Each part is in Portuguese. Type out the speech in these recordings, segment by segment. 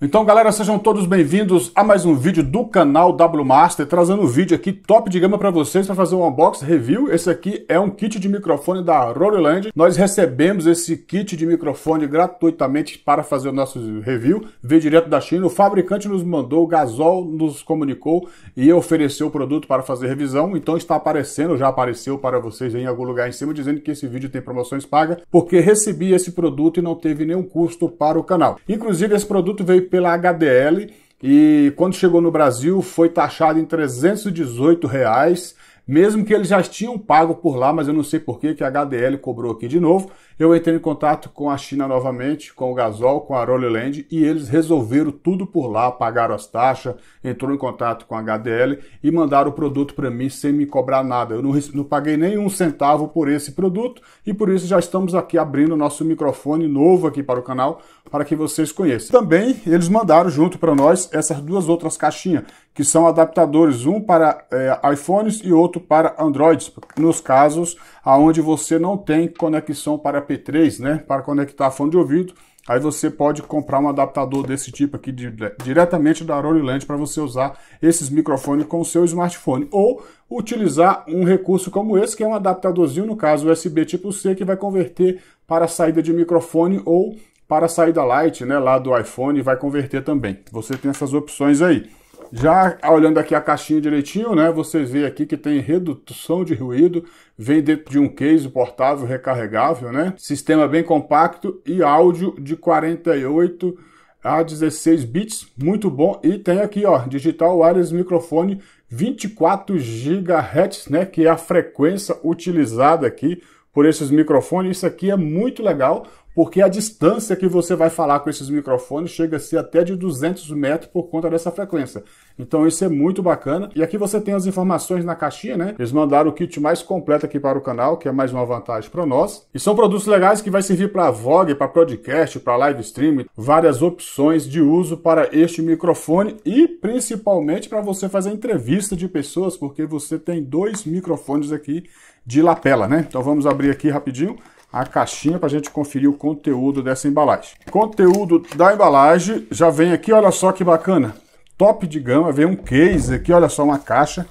Então, galera, sejam todos bem-vindos a mais um vídeo do canal W Master, trazendo um vídeo aqui top de gama para vocês para fazer um unboxing review. Esse aqui é um kit de microfone da Rodeland. Nós recebemos esse kit de microfone gratuitamente para fazer o nosso review. Veio direto da China. O fabricante nos mandou, o Gasol nos comunicou e ofereceu o produto para fazer revisão. Então está aparecendo, já apareceu para vocês em algum lugar em cima dizendo que esse vídeo tem promoções pagas, porque recebi esse produto e não teve nenhum custo para o canal. Inclusive esse produto veio pela HDL e quando chegou no Brasil foi taxado em 318 reais, mesmo que eles já tinham pago por lá, mas eu não sei por que que a HDL cobrou aqui de novo. Eu entrei em contato com a China novamente, com o Gasol, com a Land e eles resolveram tudo por lá, pagaram as taxas, entrou em contato com a HDL e mandaram o produto para mim sem me cobrar nada. Eu não, não paguei nem um centavo por esse produto e por isso já estamos aqui abrindo nosso microfone novo aqui para o canal para que vocês conheçam. Também eles mandaram junto para nós essas duas outras caixinhas, que são adaptadores, um para é, iPhones e outro para Androids, nos casos aonde você não tem conexão para 3 né, para conectar a fone de ouvido. Aí você pode comprar um adaptador desse tipo aqui de, diretamente da Roland para você usar esses microfones com o seu smartphone. Ou utilizar um recurso como esse, que é um adaptadorzinho, no caso USB tipo C, que vai converter para a saída de microfone ou para a saída light, né, lá do iPhone, vai converter também. Você tem essas opções aí. Já olhando aqui a caixinha direitinho, né, você vê aqui que tem redução de ruído, vem dentro de um case portável recarregável, né? Sistema bem compacto e áudio de 48 a 16 bits, muito bom. E tem aqui, ó, digital wireless microfone 24 GHz, né, que é a frequência utilizada aqui por esses microfones. Isso aqui é muito legal, porque a distância que você vai falar com esses microfones chega a ser até de 200 metros por conta dessa frequência. Então isso é muito bacana. E aqui você tem as informações na caixinha, né? Eles mandaram o kit mais completo aqui para o canal, que é mais uma vantagem para nós. E são produtos legais que vai servir para vlog, para podcast, para live stream, várias opções de uso para este microfone e principalmente para você fazer entrevista de pessoas, porque você tem dois microfones aqui de lapela, né? Então vamos abrir aqui rapidinho a caixinha para a gente conferir o conteúdo dessa embalagem. Conteúdo da embalagem já vem aqui, olha só que bacana. Top de gama, vem um case aqui, olha só uma caixa.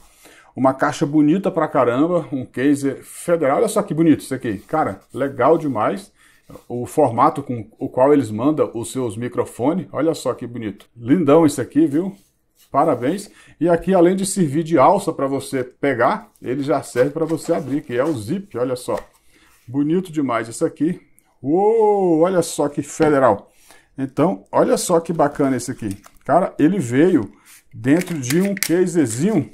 Uma caixa bonita pra caramba, um case federal. Olha só que bonito isso aqui. Cara, legal demais. O formato com o qual eles mandam os seus microfones. Olha só que bonito. Lindão isso aqui, viu? Parabéns. E aqui, além de servir de alça para você pegar, ele já serve para você abrir, que é o zip, olha só. Bonito demais isso aqui. Uou, olha só que federal. Então, olha só que bacana esse aqui. Cara, ele veio dentro de um casezinho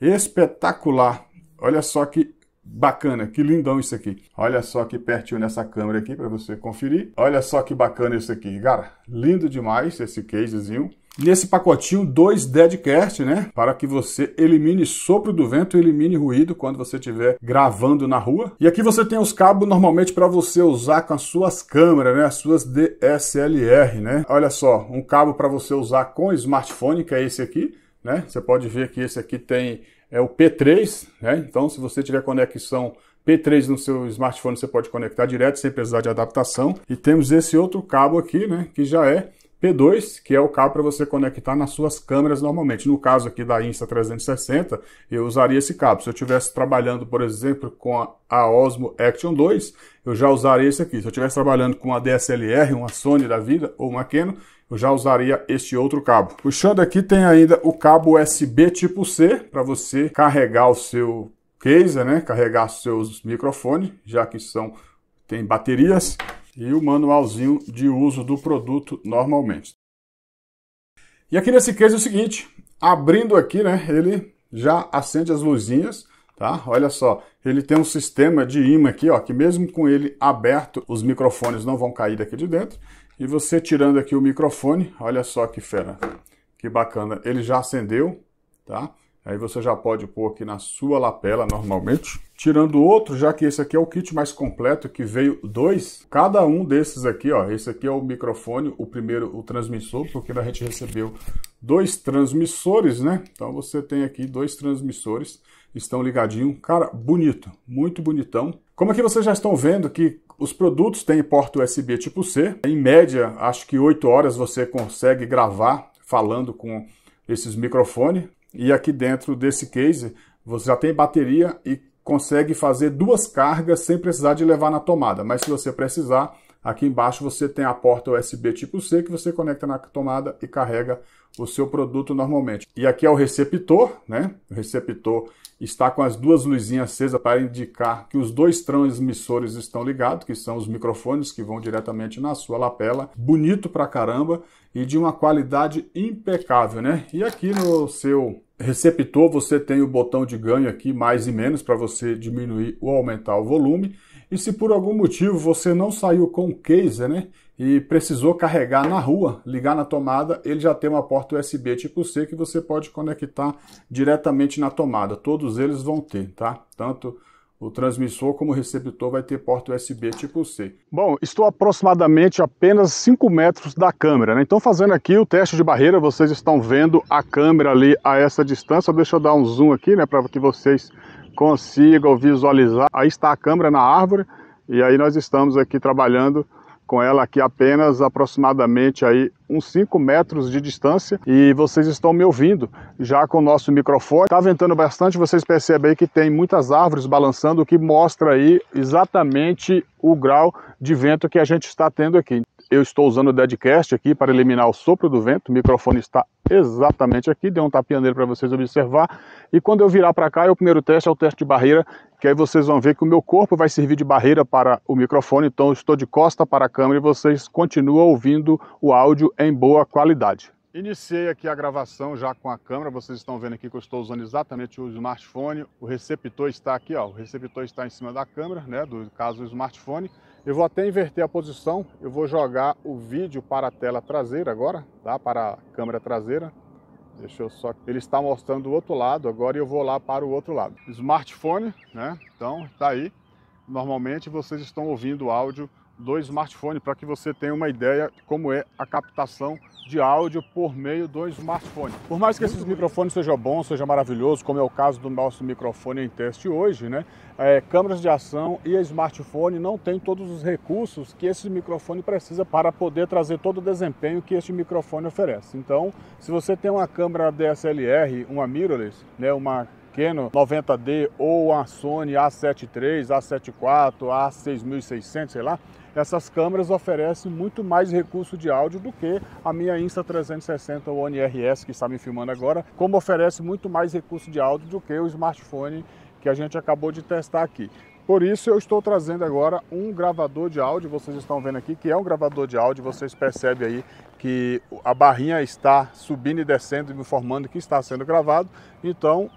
espetacular. Olha só que bacana, que lindão isso aqui. Olha só que pertinho nessa câmera aqui para você conferir. Olha só que bacana isso aqui, cara. Lindo demais esse casezinho. Nesse pacotinho, dois deadcast, né? Para que você elimine sopro do vento e elimine ruído quando você estiver gravando na rua. E aqui você tem os cabos normalmente para você usar com as suas câmeras, né? As suas DSLR, né? Olha só, um cabo para você usar com smartphone, que é esse aqui, né? Você pode ver que esse aqui tem é o P3, né? Então, se você tiver conexão P3 no seu smartphone, você pode conectar direto sem precisar de adaptação. E temos esse outro cabo aqui, né? Que já é P2, que é o cabo para você conectar nas suas câmeras normalmente. No caso aqui da Insta360, eu usaria esse cabo. Se eu estivesse trabalhando, por exemplo, com a Osmo Action 2, eu já usaria esse aqui. Se eu estivesse trabalhando com uma DSLR, uma Sony da vida ou uma Canon, eu já usaria este outro cabo. Puxando aqui tem ainda o cabo USB tipo C, para você carregar o seu case, né? carregar seus microfones, já que são tem baterias e o manualzinho de uso do produto normalmente. E aqui nesse case é o seguinte, abrindo aqui, né, ele já acende as luzinhas, tá? Olha só, ele tem um sistema de imã aqui, ó, que mesmo com ele aberto, os microfones não vão cair daqui de dentro. E você tirando aqui o microfone, olha só que fera, que bacana, ele já acendeu, tá? Aí você já pode pôr aqui na sua lapela normalmente. Tirando outro, já que esse aqui é o kit mais completo, que veio dois. Cada um desses aqui, ó. Esse aqui é o microfone, o primeiro, o transmissor, porque a gente recebeu dois transmissores, né? Então você tem aqui dois transmissores, estão ligadinhos. Cara, bonito, muito bonitão. Como aqui vocês já estão vendo que os produtos têm porta USB tipo C. Em média, acho que 8 horas você consegue gravar falando com esses microfones. E aqui dentro desse case, você já tem bateria e consegue fazer duas cargas sem precisar de levar na tomada. Mas se você precisar, aqui embaixo você tem a porta USB tipo C que você conecta na tomada e carrega o seu produto normalmente. E aqui é o receptor, né? O receptor está com as duas luzinhas acesas para indicar que os dois transmissores estão ligados, que são os microfones que vão diretamente na sua lapela. Bonito pra caramba e de uma qualidade impecável, né? E aqui no seu receptor você tem o botão de ganho aqui, mais e menos, para você diminuir ou aumentar o volume. E se por algum motivo você não saiu com o case, né? e precisou carregar na rua, ligar na tomada, ele já tem uma porta USB tipo C que você pode conectar diretamente na tomada. Todos eles vão ter, tá? Tanto o transmissor como o receptor vai ter porta USB tipo C. Bom, estou aproximadamente apenas 5 metros da câmera, né? Então fazendo aqui o teste de barreira, vocês estão vendo a câmera ali a essa distância. Deixa eu dar um zoom aqui, né, para que vocês consigam visualizar. Aí está a câmera na árvore e aí nós estamos aqui trabalhando com ela aqui apenas aproximadamente aí uns 5 metros de distância e vocês estão me ouvindo já com o nosso microfone. Está ventando bastante, vocês percebem que tem muitas árvores balançando, o que mostra aí exatamente o grau de vento que a gente está tendo aqui. Eu estou usando o Deadcast aqui para eliminar o sopro do vento. O microfone está exatamente aqui. Dei um tapinha nele para vocês observar. E quando eu virar para cá, é o primeiro teste, é o teste de barreira, que aí vocês vão ver que o meu corpo vai servir de barreira para o microfone. Então eu estou de costa para a câmera e vocês continuam ouvindo o áudio em boa qualidade. Iniciei aqui a gravação já com a câmera, vocês estão vendo aqui que eu estou usando exatamente o smartphone, o receptor está aqui, ó, o receptor está em cima da câmera, né, do caso do smartphone, eu vou até inverter a posição, eu vou jogar o vídeo para a tela traseira agora, tá? Para a câmera traseira. Deixa eu só... Ele está mostrando o outro lado agora e eu vou lá para o outro lado. Smartphone, né? Então, tá aí. Normalmente vocês estão ouvindo o áudio do smartphone para que você tenha uma ideia como é a captação de áudio por meio do smartphone. Por mais que esses microfones sejam bons, seja maravilhoso, como é o caso do nosso microfone em teste hoje, né? É, câmeras de ação e smartphone não têm todos os recursos que esse microfone precisa para poder trazer todo o desempenho que este microfone oferece. Então, se você tem uma câmera DSLR, uma mirrorless, né, uma pequeno, 90D ou a Sony A73, A74, A6600, sei lá, essas câmeras oferecem muito mais recurso de áudio do que a minha Insta360 One RS que está me filmando agora, como oferece muito mais recurso de áudio do que o smartphone que a gente acabou de testar aqui. Por isso eu estou trazendo agora um gravador de áudio, vocês estão vendo aqui que é um gravador de áudio, vocês percebem aí que a barrinha está subindo e descendo, me informando que está sendo gravado. Então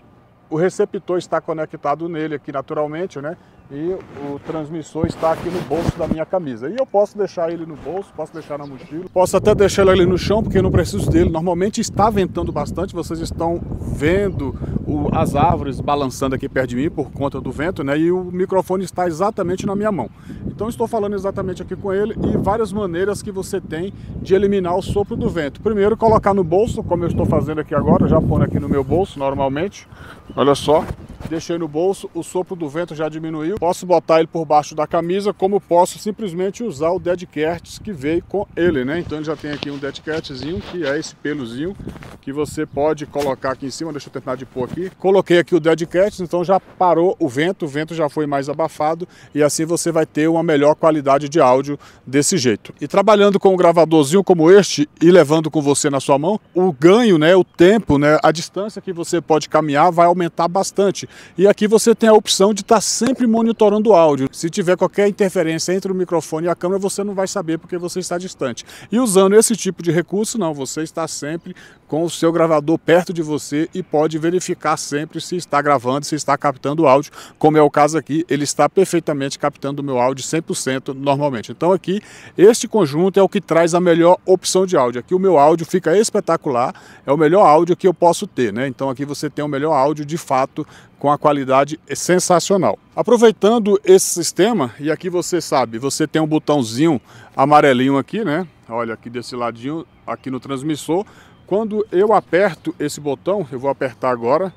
o receptor está conectado nele aqui naturalmente, né? e o transmissor está aqui no bolso da minha camisa. E eu posso deixar ele no bolso, posso deixar na mochila, posso até deixar ele no chão porque eu não preciso dele. Normalmente está ventando bastante, vocês estão vendo o, as árvores balançando aqui perto de mim por conta do vento, né? E o microfone está exatamente na minha mão. Então estou falando exatamente aqui com ele e várias maneiras que você tem de eliminar o sopro do vento. Primeiro, colocar no bolso, como eu estou fazendo aqui agora, já pondo aqui no meu bolso normalmente. Olha só, deixei no bolso, o sopro do vento já diminuiu. Posso botar ele por baixo da camisa, como posso simplesmente usar o dead cat que veio com ele, né? Então ele já tem aqui um dead catzinho, que é esse peluzinho que você pode colocar aqui em cima, deixa eu tentar de pôr aqui. Coloquei aqui o dead cat, então já parou o vento, o vento já foi mais abafado e assim você vai ter uma melhor qualidade de áudio desse jeito. E trabalhando com um gravadorzinho como este e levando com você na sua mão, o ganho, né, o tempo, né, a distância que você pode caminhar vai aumentar bastante. E aqui você tem a opção de estar tá sempre monitorando o áudio. Se tiver qualquer interferência entre o microfone e a câmera, você não vai saber porque você está distante. E usando esse tipo de recurso, não, você está sempre com o seu gravador perto de você e pode verificar sempre se está gravando, se está captando o áudio, como é o caso aqui, ele está perfeitamente captando o meu áudio 100% normalmente. Então aqui, este conjunto é o que traz a melhor opção de áudio. Aqui o meu áudio fica espetacular, é o melhor áudio que eu posso ter, né? Então aqui você tem o melhor áudio de fato com a qualidade sensacional. Aproveitando esse sistema, e aqui você sabe, você tem um botãozinho amarelinho aqui, né? Olha aqui desse ladinho, aqui no transmissor, quando eu aperto esse botão, eu vou apertar agora.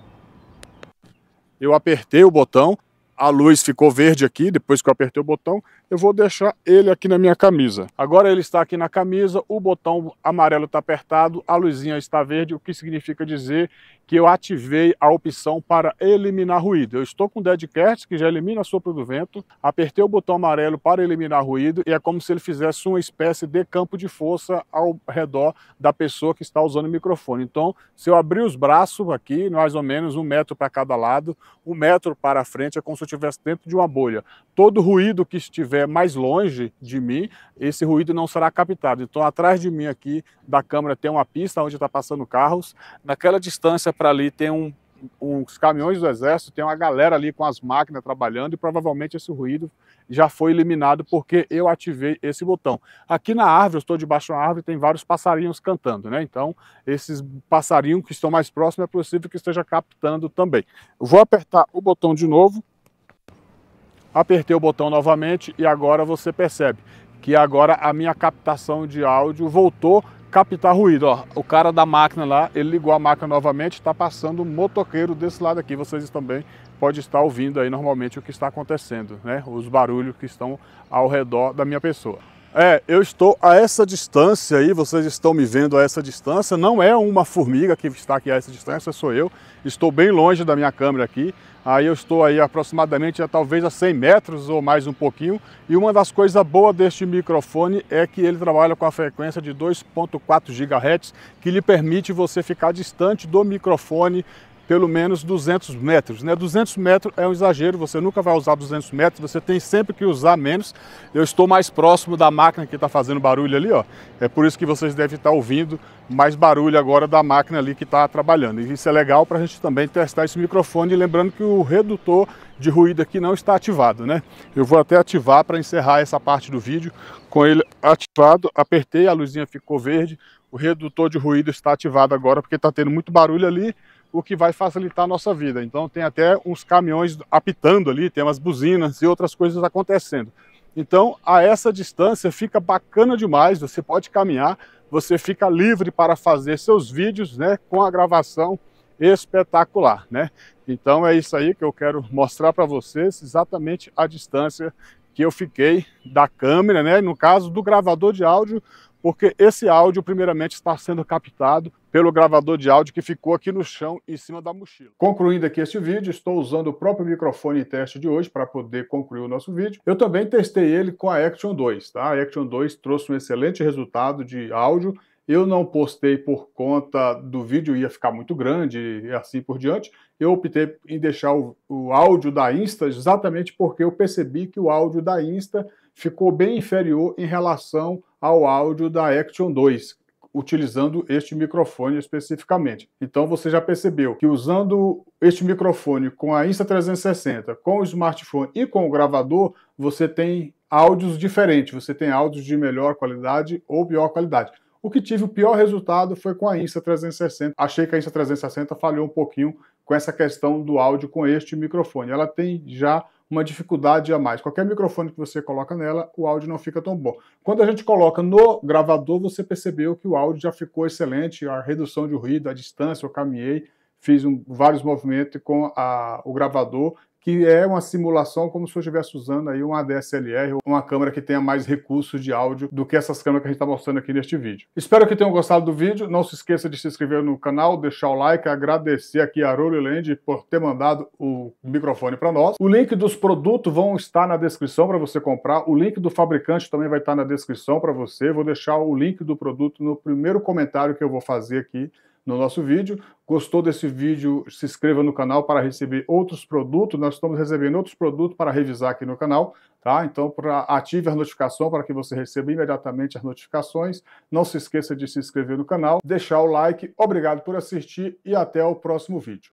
Eu apertei o botão, a luz ficou verde aqui, depois que eu apertei o botão, eu vou deixar ele aqui na minha camisa. Agora ele está aqui na camisa, o botão amarelo está apertado, a luzinha está verde, o que significa dizer que eu ativei a opção para eliminar ruído. Eu estou com o Deadcast, que já elimina a sopro do vento, apertei o botão amarelo para eliminar ruído e é como se ele fizesse uma espécie de campo de força ao redor da pessoa que está usando o microfone. Então, se eu abrir os braços aqui, mais ou menos um metro para cada lado, um metro para a frente, é como se eu estivesse dentro de uma bolha. Todo ruído que estiver é mais longe de mim, esse ruído não será captado. Então, atrás de mim aqui da câmera tem uma pista onde está passando carros. Naquela distância para ali tem um os caminhões do exército, tem uma galera ali com as máquinas trabalhando e provavelmente esse ruído já foi eliminado porque eu ativei esse botão. Aqui na árvore, eu estou debaixo de uma árvore, tem vários passarinhos cantando, né? Então, esses passarinhos que estão mais próximos é possível que esteja captando também. Eu vou apertar o botão de novo Apertei o botão novamente e agora você percebe que agora a minha captação de áudio voltou a captar ruído. Ó, o cara da máquina lá, ele ligou a máquina novamente, está passando um motoqueiro desse lado aqui. Vocês também podem estar ouvindo aí normalmente o que está acontecendo, né? Os barulhos que estão ao redor da minha pessoa. É, eu estou a essa distância aí, vocês estão me vendo a essa distância. Não é uma formiga que está aqui a essa distância, sou eu. Estou bem longe da minha câmera aqui. Aí eu estou aí aproximadamente a talvez a 100 metros ou mais um pouquinho. E uma das coisas boas deste microfone é que ele trabalha com a frequência de 2.4 GHz, que lhe permite você ficar distante do microfone pelo menos 200 metros. Né? 200 metros é um exagero, você nunca vai usar 200 metros, você tem sempre que usar menos. Eu estou mais próximo da máquina que está fazendo barulho ali, ó. é por isso que vocês devem estar tá ouvindo mais barulho agora da máquina ali que está trabalhando. E isso é legal para a gente também testar esse microfone, lembrando que o redutor de ruído aqui não está ativado. né? Eu vou até ativar para encerrar essa parte do vídeo com ele ativado, apertei, a luzinha ficou verde, o redutor de ruído está ativado agora porque está tendo muito barulho ali, o que vai facilitar a nossa vida. Então tem até uns caminhões apitando ali, tem umas buzinas e outras coisas acontecendo. Então, a essa distância fica bacana demais, você pode caminhar, você fica livre para fazer seus vídeos, né, com a gravação espetacular, né? Então é isso aí que eu quero mostrar para vocês, exatamente a distância que eu fiquei da câmera, né, no caso do gravador de áudio porque esse áudio, primeiramente, está sendo captado pelo gravador de áudio que ficou aqui no chão, em cima da mochila. Concluindo aqui este vídeo, estou usando o próprio microfone teste de hoje para poder concluir o nosso vídeo. Eu também testei ele com a Action 2, tá? A Action 2 trouxe um excelente resultado de áudio eu não postei por conta do vídeo ia ficar muito grande e assim por diante. Eu optei em deixar o, o áudio da Insta exatamente porque eu percebi que o áudio da Insta ficou bem inferior em relação ao áudio da Action 2, utilizando este microfone especificamente. Então você já percebeu que usando este microfone com a Insta360, com o smartphone e com o gravador, você tem áudios diferentes, você tem áudios de melhor qualidade ou pior qualidade. O que tive o pior resultado foi com a Insta360. Achei que a Insta360 falhou um pouquinho com essa questão do áudio com este microfone. Ela tem já uma dificuldade a mais. Qualquer microfone que você coloca nela, o áudio não fica tão bom. Quando a gente coloca no gravador, você percebeu que o áudio já ficou excelente, a redução de ruído, a distância, eu caminhei, fiz um, vários movimentos com a, o gravador, que é uma simulação como se eu estivesse usando aí uma DSLR, uma câmera que tenha mais recursos de áudio do que essas câmeras que a gente está mostrando aqui neste vídeo. Espero que tenham gostado do vídeo. Não se esqueça de se inscrever no canal, deixar o like, agradecer aqui a Roland por ter mandado o microfone para nós. O link dos produtos vão estar na descrição para você comprar. O link do fabricante também vai estar na descrição para você. Vou deixar o link do produto no primeiro comentário que eu vou fazer aqui no nosso vídeo. Gostou desse vídeo? Se inscreva no canal para receber outros produtos. Nós estamos recebendo outros produtos para revisar aqui no canal, tá? Então, pra, ative a notificação para que você receba imediatamente as notificações. Não se esqueça de se inscrever no canal, deixar o like. Obrigado por assistir e até o próximo vídeo.